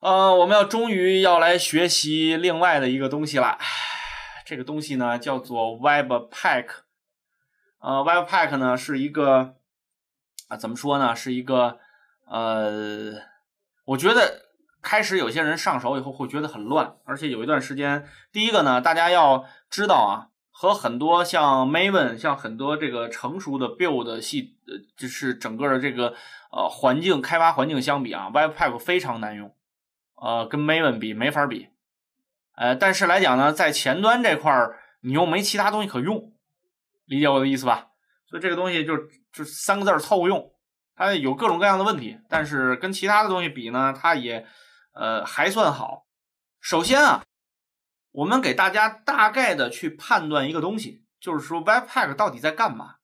呃，我们要终于要来学习另外的一个东西了。这个东西呢叫做 Webpack。呃，Webpack 呢是一个啊，怎么说呢？是一个呃，我觉得开始有些人上手以后会觉得很乱，而且有一段时间，第一个呢，大家要知道啊，和很多像 Maven、像很多这个成熟的 Build 系，呃，就是整个的这个呃环境开发环境相比啊，Webpack 非常难用。呃，跟 Maven 比没法比，呃，但是来讲呢，在前端这块儿你又没其他东西可用，理解我的意思吧？所以这个东西就就三个字儿凑用，它有各种各样的问题，但是跟其他的东西比呢，它也呃还算好。首先啊，我们给大家大概的去判断一个东西，就是说 Webpack 到底在干嘛？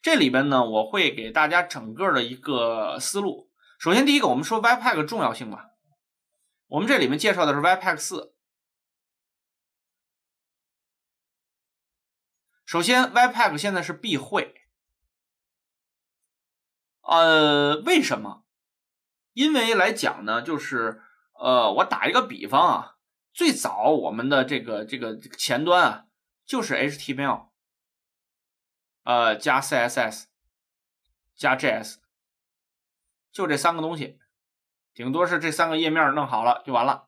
这里边呢，我会给大家整个的一个思路。首先第一个，我们说 Webpack 重要性吧。我们这里面介绍的是 w p a c k 四。首先 w p a c k 现在是必会。呃，为什么？因为来讲呢，就是呃，我打一个比方啊，最早我们的这个这个前端啊，就是 HTML，呃，加 CSS，加 JS，就这三个东西。顶多是这三个页面弄好了就完了，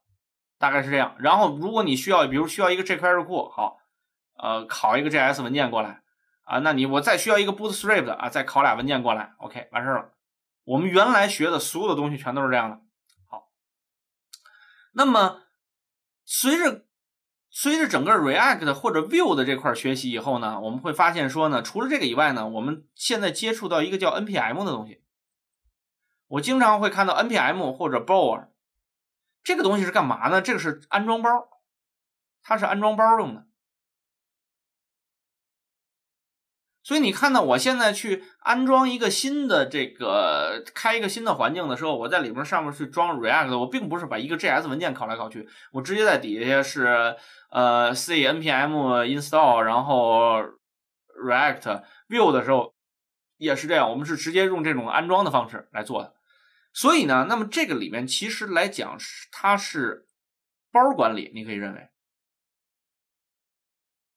大概是这样。然后如果你需要，比如需要一个 j a v r 库，好，呃，拷一个 JS 文件过来啊，那你我再需要一个 Bootstrap 的啊，再拷俩文件过来，OK，完事儿了。我们原来学的所有的东西全都是这样的。好，那么随着随着整个 React 或者 Vue 的这块学习以后呢，我们会发现说呢，除了这个以外呢，我们现在接触到一个叫 npm 的东西。我经常会看到 NPM 或者 b 包 r 这个东西是干嘛呢？这个是安装包它是安装包用的。所以你看到我现在去安装一个新的这个开一个新的环境的时候，我在里边上面去装 React，我并不是把一个 JS 文件拷来拷去，我直接在底下是呃 C NPM install，然后 React View 的时候也是这样，我们是直接用这种安装的方式来做的。所以呢，那么这个里面其实来讲是它是包管理，你可以认为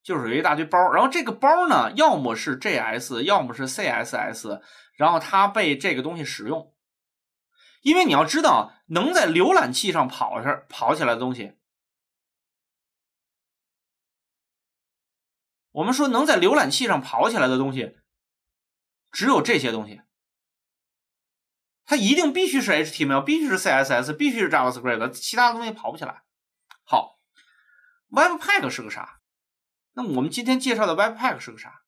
就是有一大堆包，然后这个包呢，要么是 JS，要么是 CSS，然后它被这个东西使用。因为你要知道，能在浏览器上跑上跑起来的东西，我们说能在浏览器上跑起来的东西，只有这些东西。它一定必须是 HTML，必须是 CSS，必须是 JavaScript，其他的东西跑不起来。好，Webpack 是个啥？那我们今天介绍的 Webpack 是个啥？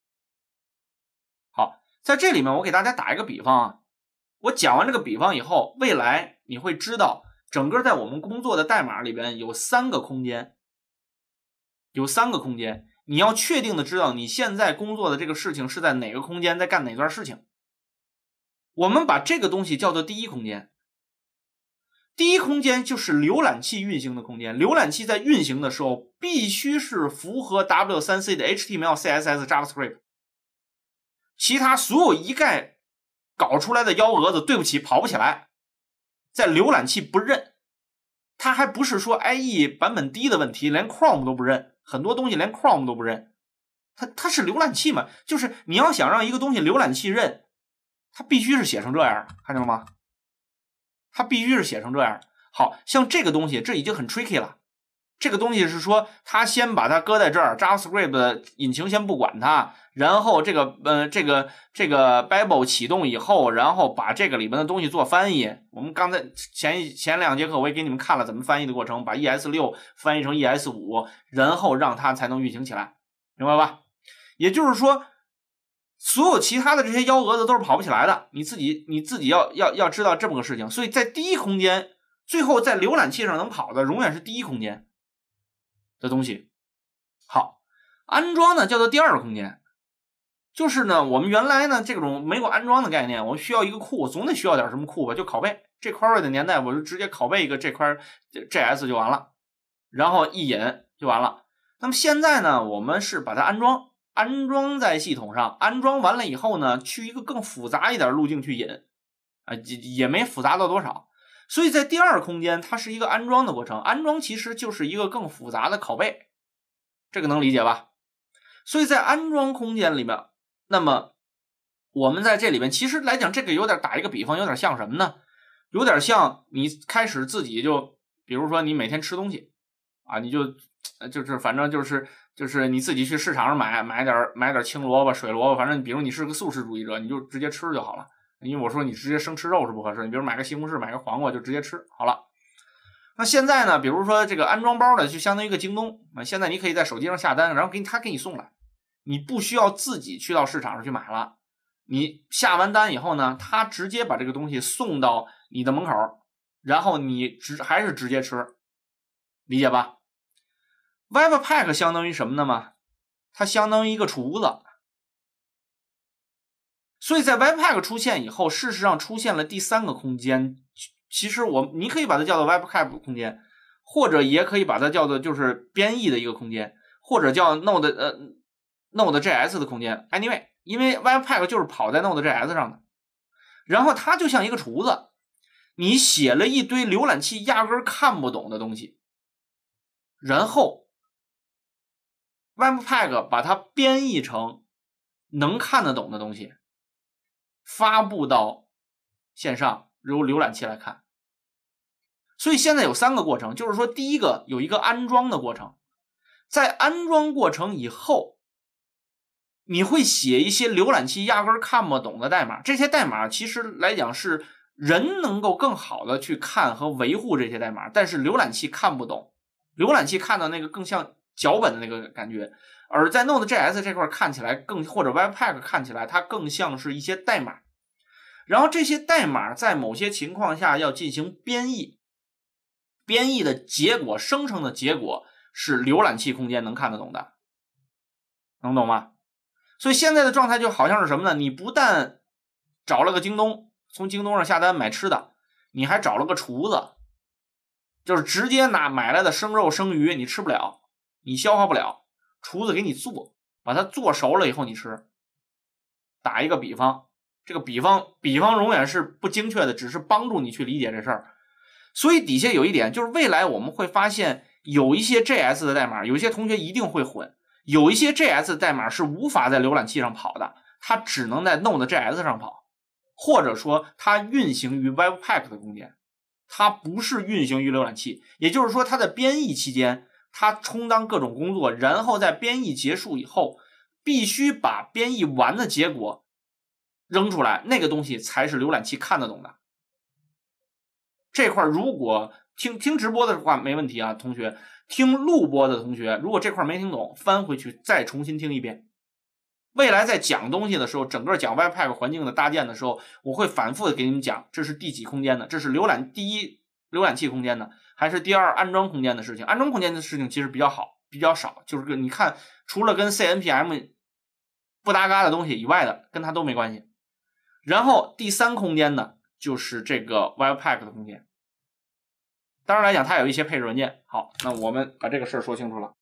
好，在这里面我给大家打一个比方啊，我讲完这个比方以后，未来你会知道，整个在我们工作的代码里边有三个空间，有三个空间，你要确定的知道你现在工作的这个事情是在哪个空间，在干哪段事情。我们把这个东西叫做第一空间。第一空间就是浏览器运行的空间。浏览器在运行的时候，必须是符合 W3C 的 HTML、CSS、JavaScript。其他所有一概搞出来的幺蛾子，对不起，跑不起来，在浏览器不认。它还不是说 IE 版本低的问题，连 Chrome 都不认，很多东西连 Chrome 都不认。它它是浏览器嘛，就是你要想让一个东西浏览器认。它必须是写成这样，看见了吗？它必须是写成这样，好像这个东西这已经很 tricky 了。这个东西是说，它先把它搁在这儿，JavaScript 引擎先不管它，然后这个，呃这个这个 Bible 启动以后，然后把这个里边的东西做翻译。我们刚才前前两节课我也给你们看了怎么翻译的过程，把 ES6 翻译成 ES5，然后让它才能运行起来，明白吧？也就是说。所有其他的这些幺蛾子都是跑不起来的，你自己你自己要要要知道这么个事情。所以在第一空间，最后在浏览器上能跑的，永远是第一空间的东西。好，安装呢叫做第二个空间，就是呢我们原来呢这种没有安装的概念，我们需要一个库，总得需要点什么库吧，就拷贝。这块儿的年代，我就直接拷贝一个这块儿 JS 就完了，然后一引就完了。那么现在呢，我们是把它安装。安装在系统上，安装完了以后呢，去一个更复杂一点路径去引，啊，也也没复杂到多少。所以在第二空间，它是一个安装的过程，安装其实就是一个更复杂的拷贝，这个能理解吧？所以在安装空间里面，那么我们在这里面，其实来讲，这个有点打一个比方，有点像什么呢？有点像你开始自己就，比如说你每天吃东西，啊，你就。就是反正就是就是你自己去市场上买买点儿买点儿青萝卜、水萝卜，反正比如你是个素食主义者，你就直接吃就好了。因为我说你直接生吃肉是不合适。你比如买个西红柿、买个黄瓜就直接吃好了。那现在呢，比如说这个安装包呢，就相当于一个京东。啊，现在你可以在手机上下单，然后给他给你送来，你不需要自己去到市场上去买了。你下完单以后呢，他直接把这个东西送到你的门口，然后你直还是直接吃，理解吧？Webpack 相当于什么呢嘛？它相当于一个厨子。所以在 Webpack 出现以后，事实上出现了第三个空间。其实我，你可以把它叫做 Webpack 空间，或者也可以把它叫做就是编译的一个空间，或者叫 Node 呃 Node.js 的空间。Anyway，因为 Webpack 就是跑在 Node.js 上的。然后它就像一个厨子，你写了一堆浏览器压根看不懂的东西，然后。Webpack 把它编译成能看得懂的东西，发布到线上由浏览器来看。所以现在有三个过程，就是说第一个有一个安装的过程，在安装过程以后，你会写一些浏览器压根儿看不懂的代码，这些代码其实来讲是人能够更好的去看和维护这些代码，但是浏览器看不懂，浏览器看到那个更像。脚本的那个感觉，而在 Node.js 这块看起来更，或者 Webpack 看起来它更像是一些代码，然后这些代码在某些情况下要进行编译，编译的结果生成的结果是浏览器空间能看得懂的，能懂吗？所以现在的状态就好像是什么呢？你不但找了个京东从京东上下单买吃的，你还找了个厨子，就是直接拿买来的生肉生鱼你吃不了。你消化不了，厨子给你做，把它做熟了以后你吃。打一个比方，这个比方比方永远是不精确的，只是帮助你去理解这事儿。所以底下有一点，就是未来我们会发现有一些 JS 的代码，有些同学一定会混，有一些 JS 代码是无法在浏览器上跑的，它只能在 Node.js 上跑，或者说它运行于 Webpack 的空间，它不是运行于浏览器，也就是说它在编译期间。它充当各种工作，然后在编译结束以后，必须把编译完的结果扔出来，那个东西才是浏览器看得懂的。这块儿如果听听直播的话没问题啊，同学，听录播的同学，如果这块儿没听懂，翻回去再重新听一遍。未来在讲东西的时候，整个讲 Webpack 环境的搭建的时候，我会反复的给你们讲，这是第几空间的，这是浏览第一浏览器空间的。还是第二安装空间的事情，安装空间的事情其实比较好，比较少，就是跟你看除了跟 C N P M 不搭嘎的东西以外的，跟它都没关系。然后第三空间呢，就是这个 Webpack 的空间。当然来讲，它有一些配置文件。好，那我们把这个事儿说清楚了。